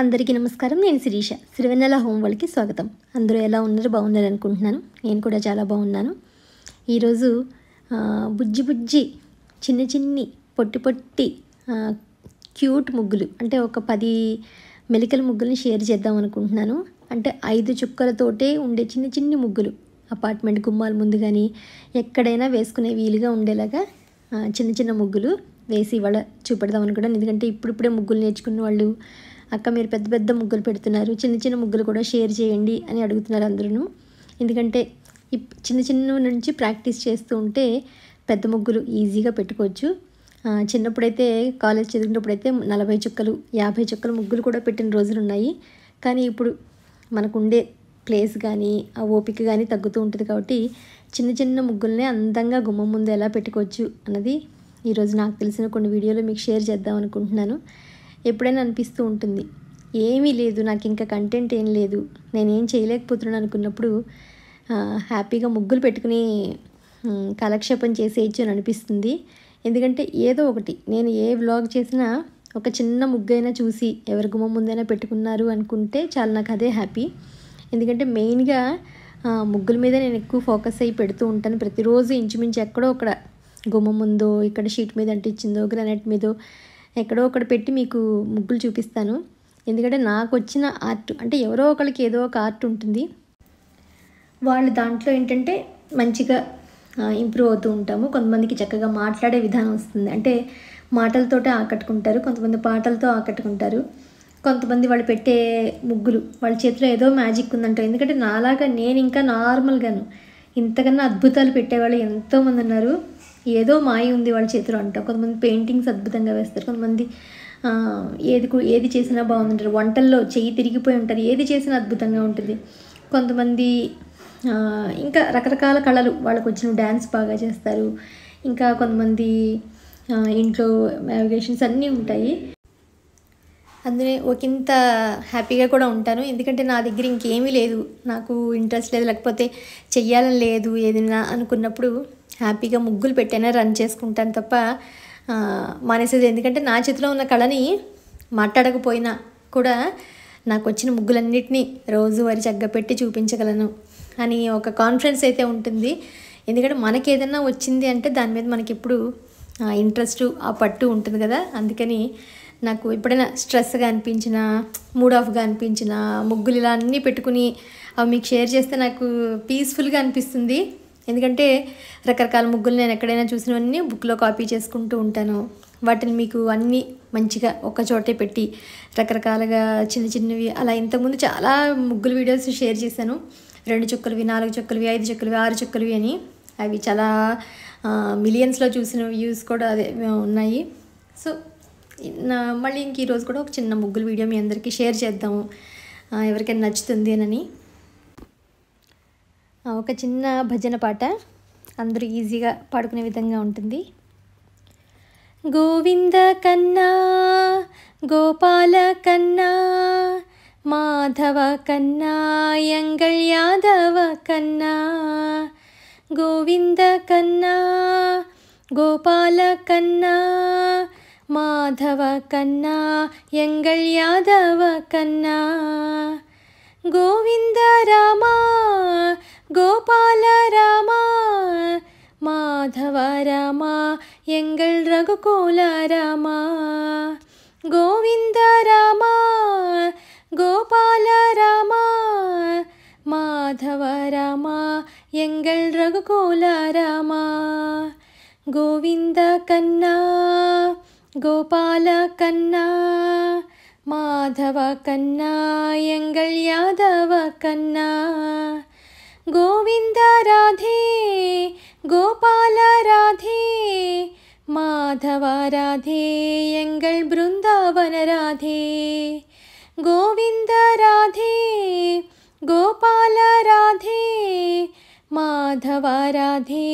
అందరికీ నమస్కారం నేను శిరీష సిరివెన్నెల హోమ్ వాళ్ళకి స్వాగతం అందరూ ఎలా ఉన్నారు బాగున్నారు అనుకుంటున్నాను నేను కూడా చాలా బాగున్నాను ఈరోజు బుజ్జి బుజ్జి చిన్న చిన్ని పొట్టి పొట్టి క్యూట్ ముగ్గులు అంటే ఒక పది మెలికల ముగ్గులని షేర్ చేద్దాం అనుకుంటున్నాను అంటే ఐదు చుక్కలతోటే ఉండే చిన్న చిన్ని ముగ్గులు అపార్ట్మెంట్ గుమ్మాల ముందు కానీ ఎక్కడైనా వేసుకునే వీలుగా ఉండేలాగా చిన్న చిన్న ముగ్గులు వేసి ఇవాళ చూపెడదాం అనుకుంటాను ఎందుకంటే ఇప్పుడిప్పుడే ముగ్గులు నేర్చుకున్న వాళ్ళు అక్క మీరు పెద్ద పెద్ద ముగ్గులు పెడుతున్నారు చిన్న చిన్న ముగ్గులు కూడా షేర్ చేయండి అని అడుగుతున్నారు అందరూ ఎందుకంటే చిన్న చిన్న నుంచి ప్రాక్టీస్ చేస్తూ ఉంటే పెద్ద ముగ్గులు ఈజీగా పెట్టుకోవచ్చు చిన్నప్పుడైతే కాలేజ్ అయితే నలభై చుక్కలు యాభై చుక్కలు ముగ్గులు కూడా పెట్టిన రోజులు ఉన్నాయి కానీ ఇప్పుడు మనకుండే ప్లేస్ కానీ ఆ ఓపిక కానీ తగ్గుతూ ఉంటుంది కాబట్టి చిన్న చిన్న ముగ్గుల్నే అందంగా గుమ్మం ముందు ఎలా పెట్టుకోవచ్చు అన్నది ఈరోజు నాకు తెలిసిన కొన్ని వీడియోలు మీకు షేర్ చేద్దాం అనుకుంటున్నాను ఎప్పుడైనా అనిపిస్తూ ఉంటుంది ఏమీ లేదు నాకు ఇంకా కంటెంట్ ఏం లేదు నేనేం చేయలేకపోతున్నాను అనుకున్నప్పుడు హ్యాపీగా ముగ్గులు పెట్టుకుని కాలక్షేపం చేసేయచ్చు అని అనిపిస్తుంది ఎందుకంటే ఏదో ఒకటి నేను ఏ వ్లాగ్ చేసినా ఒక చిన్న ముగ్గైనా చూసి ఎవరి గుమ్మం ముందైనా పెట్టుకున్నారు అనుకుంటే చాలా నాకు అదే హ్యాపీ ఎందుకంటే మెయిన్గా ముగ్గుల మీద నేను ఎక్కువ ఫోకస్ అయ్యి పెడుతూ ఉంటాను ప్రతిరోజు ఇంచుమించు ఎక్కడో అక్కడ గుమ్మం ముందో ఇక్కడ షీట్ మీద అంటించిందో గ్రానైట్ మీదో ఎక్కడో ఒకటి పెట్టి మీకు ముగ్గులు చూపిస్తాను ఎందుకంటే నాకు వచ్చిన ఆర్ట్ అంటే ఎవరో ఒకరికి ఏదో ఒక ఆర్ట్ ఉంటుంది వాళ్ళు దాంట్లో ఏంటంటే మంచిగా ఇంప్రూవ్ అవుతూ ఉంటాము కొంతమందికి చక్కగా మాట్లాడే విధానం వస్తుంది అంటే మాటలతోటే ఆకట్టుకుంటారు కొంతమంది పాటలతో ఆకట్టుకుంటారు కొంతమంది వాళ్ళు పెట్టే ముగ్గులు వాళ్ళ చేతిలో ఏదో మ్యాజిక్ ఉందంట ఎందుకంటే నాలాగా నేను ఇంకా నార్మల్గాను ఇంతకన్నా అద్భుతాలు పెట్టేవాళ్ళు ఎంతోమంది ఉన్నారు ఏదో మాయ ఉంది వాళ్ళ చేతిలో అంట కొంతమంది పెయింటింగ్స్ అద్భుతంగా వేస్తారు కొంతమంది ఏది ఏది చేసినా బాగుంటుంటారు వంటల్లో చెయ్యి తిరిగిపోయి ఉంటారు ఏది చేసినా అద్భుతంగా ఉంటుంది కొంతమంది ఇంకా రకరకాల కళలు వాళ్ళకు వచ్చిన డ్యాన్స్ బాగా చేస్తారు ఇంకా కొంతమంది ఇంట్లో నావిగేషన్స్ అన్నీ ఉంటాయి అందుకే ఒకంత హ్యాపీగా కూడా ఉంటాను ఎందుకంటే నా దగ్గర ఇంకేమీ లేదు నాకు ఇంట్రెస్ట్ లేదు లేకపోతే చెయ్యాలని లేదు ఏదైనా అనుకున్నప్పుడు హ్యాపీగా ముగ్గులు పెట్టైనా రన్ చేసుకుంటాను తప్ప మానేసేది ఎందుకంటే నా చేతిలో ఉన్న కళని మాట్లాడకపోయినా కూడా నాకు వచ్చిన వారి రోజువారి పెట్టి చూపించగలను అని ఒక కాన్ఫిడెన్స్ అయితే ఉంటుంది ఎందుకంటే మనకి ఏదైనా వచ్చింది అంటే దాని మీద మనకి ఎప్పుడు ఇంట్రెస్ట్ ఆ పట్టు ఉంటుంది కదా అందుకని నాకు ఎప్పుడైనా స్ట్రెస్గా అనిపించిన మూడ్ ఆఫ్గా అనిపించిన ముగ్గులు ఇలా అన్నీ పెట్టుకుని అవి మీకు షేర్ చేస్తే నాకు పీస్ఫుల్గా అనిపిస్తుంది ఎందుకంటే రకరకాల ముగ్గులు నేను ఎక్కడైనా చూసినవన్నీ బుక్లో కాపీ చేసుకుంటూ ఉంటాను వాటిని మీకు అన్నీ మంచిగా ఒక చోటే పెట్టి రకరకాలుగా చిన్న చిన్నవి అలా ఇంతకుముందు చాలా ముగ్గులు వీడియోస్ షేర్ చేశాను రెండు చుక్కలవి నాలుగు చుక్కలవి ఐదు చుక్కలవి ఆరు చుక్కలవి అని అవి చాలా మిలియన్స్లో చూసిన వ్యూస్ కూడా అదే ఉన్నాయి సో మళ్ళీ ఇంక ఈరోజు కూడా ఒక చిన్న ముగ్గుల వీడియో మీ అందరికీ షేర్ చేద్దాము ఎవరికైనా నచ్చుతుంది అని ఒక చిన్న భజన పాట అందరూ ఈజీగా పాడుకునే విధంగా ఉంటుంది గోవింద కన్నా గోపాల కన్నా మాధవ కన్నా ఎంగళ్ యాదవ కన్నా గోవింద కన్నా గోపాల కన్నా మాధవ కన్నా ఎంగళ్ యాదవ కన్నా గో माधव रामा य रघुकोल राम गोविन्द राम गोपाल राम माधव राम यङ्गल् रघुकोल राम गोविन्द कन्ना गोपालकन्ना माधव कन्ना एल् यादव कन्ना गोविन्द राधे गोपालराधे माधवराधेयङ्गल् बृन्दावन राधे गोविन्द राधे गोपाल राधे माधव राधे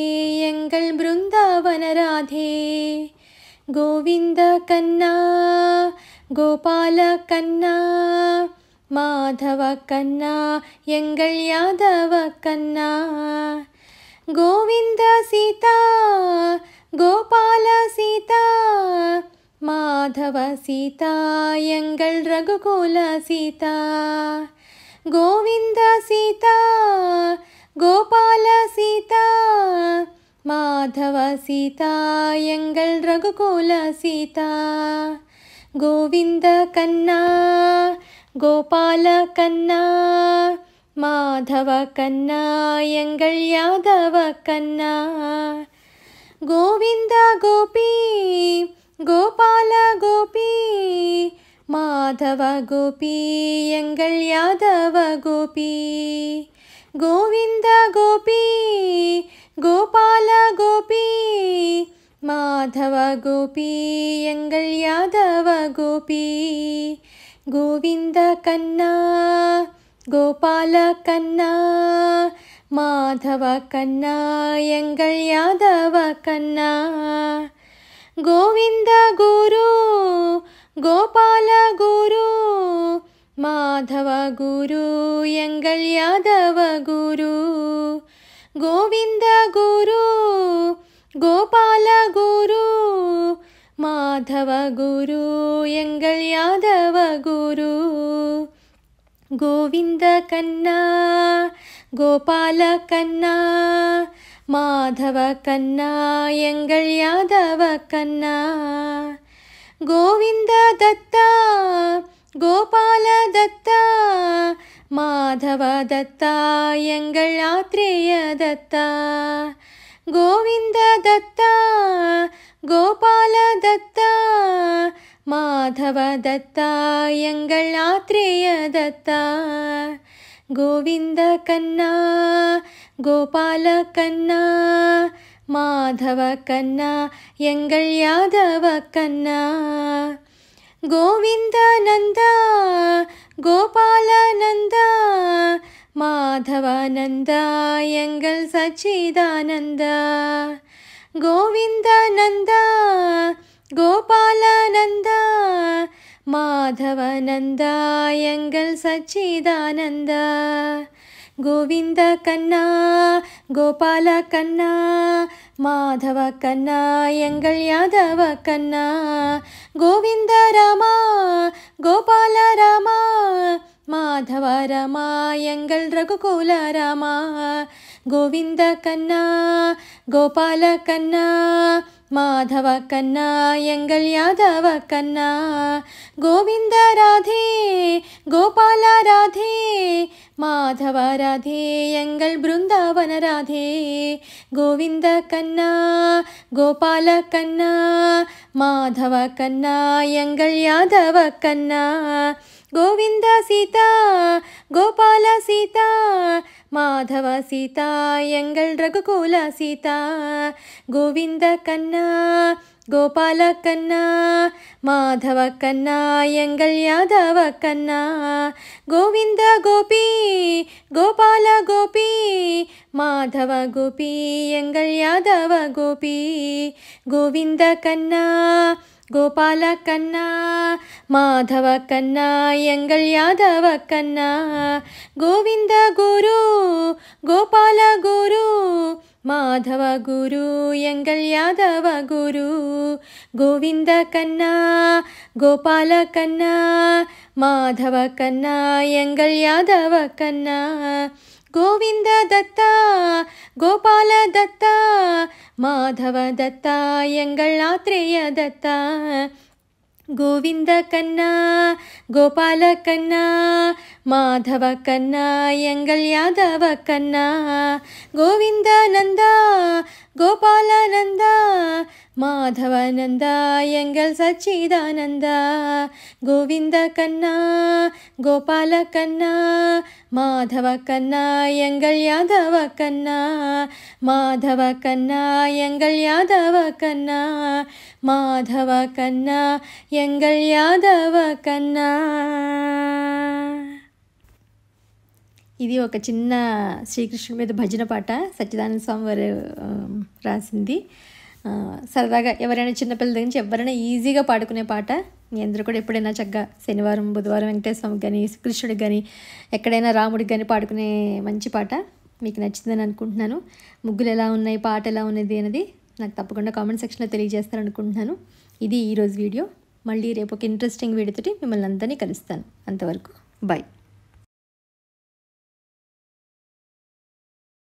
एङ्गल् बृन्दावन राधे गोविन्द कन्ना गोपाल कन्ना माधव कन्ना यङ्गल् यादव कन्ना गोविन्द सीता गोपाल सीता माधव सीता यङ्गल् रघुकुल सीता गोविन्द सीता गोपाल सीता माधव सीता यङ्गल् रघुकुल सीता गोविन्द कन्ना गोपालकन्ना माधव कन्ना यङ्गळ् यादव कन्ना गोविन्द गोपी गोपालगोपी माधव गोपी यङ्गळ यादव गोपी गोविन्द गोपी गोपालगोपी माधव गोपी यङ्गळ् यादव गोपी गोविन्द कन्ना गोपलकन्ना माधव कन्ना यङ्ग कन्ना गोविन्दगुरु गोपलगुरु माधवगुरु यादव गुरु गोविन्द गुरु गोपलगोरुः ಮಾಧವ ಗುರು ಎಂಗಳ ಯಾದವ ಗುರು ಗೋವಿಂದ ಕನ್ನ ಗೋಪಾಲ ಕನ್ನ ಮಾಧವ ಕನ್ನ ಎಂಗಳ ಯಾದವ ಕನ್ನ ಗೋವಿಂದ ದತ್ತ ಗೋಪಾಲ ದತ್ತ ಮಾಧವ ದತ್ತ ಆತ್ರೇಯ ದತ್ತ माधव दत्ता यङ्गळ् आत्रेय दत्ता गोविन्द क गोपालकन्ना माधव कन्ना यङ्गल् यादव कन्ना गोविन्दनन्द गोपालनन्द माधवनन्द एल् सच्चिदानन्द गोविन्दनन्द गोपालनन्द माधवनन्द एङ्गल् सच्चिदानन्द गोविन्द कन्ना गोपलकन्ना माधव कन्ना एल् यादव कन्ना गोविन्द रा गोपाल राम माधव राम यङ्गल् रघुकुल राम गोविन्दकना गोपलकन्ना മാധവ കന്ന എങ്കൽ യാദവ കന്ന ഗോവിന്ദ രാധേ ഗോപാല രാധേ മാധവ രാധേ എങ്കൽ ബൃന്ദാവന രാധേ ഗോവിന്ദ കന്ന ഗോപാല കന്ന മാധവ കന്ന എങ്കൽ യാദവ കന്ന गोविन्द सीता गोपाल सीता माधव सीता यङ्गल् रघुकुल सीता गोविन्दकना गोपलकन्ना माधव कन्ना एल् यादव कन्ना गोविन्द गोपी गोपाल गोपी माधव गोपी यङ्गल् यादव गोपी गोविन्दकन्ना ಗೋಪಾಲ ಕನ್ನ ಮಾಧವ ಕನ್ನ ಎಂಗಲ್ ಯಾದವ ಕನ್ನ ಗೋವಿಂದ ಗುರು ಗೋಪಾಲ ಗುರು ಮಾಧವ ಗುರು ಎಂಗಲ್ ಯಾದವ ಗುರು ಗೋವಿಂದ ಕನ್ನ ಗೋಪಾಲ ಕನ್ನ ಮಾಧವ ಕನ್ನ ಎಂಗಲ್ ಯಾದವ ಕನ್ನ ಗೋವಿಂದ ದತ್ತ ಗೋಪಾಲ ದತ್ತ ಮಾಧವ ದತ್ತ ಎಂಗಳಾತ್ರೇಯ ದತ್ತ ಗೋವಿಂದ ಕನ್ನ ಗೋಪಾಲ ಕನ್ನ ಮಾಧವ ಕನ್ನ ಎಂಗಲ್ ಯಾದವ ಕನ್ನ ಗೋವಿಂದ ನಂದ ನಂದ మాధవానంద ఎంగల్ సచ్చిదానంద గోవింద కన్నా గోపాల కన్నా మాధవ కన్నా ఎంగల్ యాదవ కన్నా మాధవ కన్నా ఎంగల్ యాదవ కన్నా మాధవ కన్నా ఎంగల్ యాదవ కన్నా ఇది ఒక చిన్న శ్రీకృష్ణుడి మీద భజన పాట సచ్చిదానంద స్వామి వారు రాసింది సరదాగా ఎవరైనా చిన్నపిల్లల దగ్గర ఎవరైనా ఈజీగా పాడుకునే పాట మీ అందరూ కూడా ఎప్పుడైనా చక్కగా శనివారం బుధవారం వెంకటేశ్వరం కానీ శ్రీకృష్ణుడికి కానీ ఎక్కడైనా రాముడికి కానీ పాడుకునే మంచి పాట మీకు నచ్చిందని అనుకుంటున్నాను ముగ్గులు ఎలా ఉన్నాయి పాట ఎలా ఉన్నది అనేది నాకు తప్పకుండా కామెంట్ సెక్షన్లో తెలియజేస్తారనుకుంటున్నాను ఇది ఈరోజు వీడియో మళ్ళీ రేపు ఒక ఇంట్రెస్టింగ్ వీడియోతో మిమ్మల్ని అందరినీ కలుస్తాను అంతవరకు బాయ్